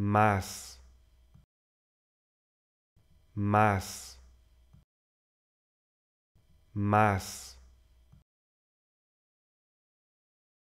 más, más, más.